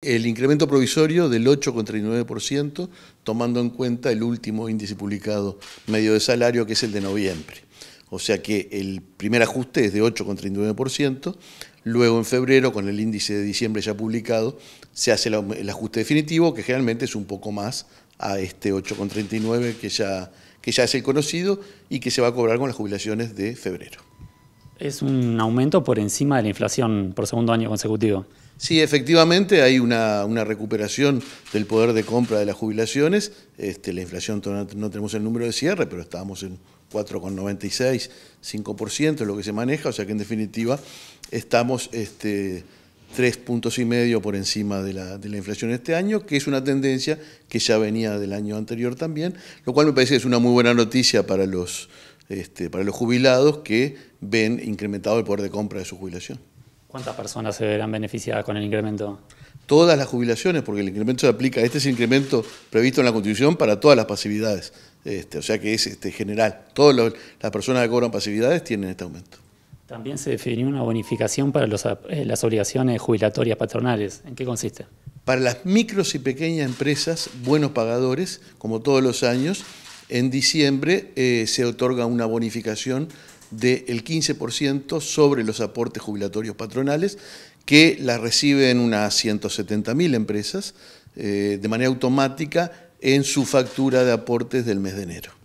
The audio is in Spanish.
El incremento provisorio del 8,39%, tomando en cuenta el último índice publicado medio de salario, que es el de noviembre. O sea que el primer ajuste es de 8,39%, luego en febrero, con el índice de diciembre ya publicado, se hace el ajuste definitivo, que generalmente es un poco más a este 8,39 que ya, que ya es el conocido y que se va a cobrar con las jubilaciones de febrero es un aumento por encima de la inflación por segundo año consecutivo. Sí, efectivamente hay una, recuperación del poder de compra de las jubilaciones. Este, la inflación no tenemos el número de cierre, pero estábamos en 4,96, 5% lo que se maneja, o sea que en definitiva estamos este, 3 puntos y medio por encima de la, de la, inflación este año, que es una tendencia que ya venía del año anterior también, lo cual me parece que es una muy buena noticia para los este, para los jubilados que ven incrementado el poder de compra de su jubilación. ¿Cuántas personas se verán beneficiadas con el incremento? Todas las jubilaciones, porque el incremento se aplica, este es el incremento previsto en la Constitución para todas las pasividades, este, o sea que es este, general. Todas las personas que cobran pasividades tienen este aumento. También se definió una bonificación para eh, las obligaciones jubilatorias patronales. ¿En qué consiste? Para las micros y pequeñas empresas, buenos pagadores, como todos los años, en diciembre eh, se otorga una bonificación del 15% sobre los aportes jubilatorios patronales que la reciben unas 170.000 empresas eh, de manera automática en su factura de aportes del mes de enero.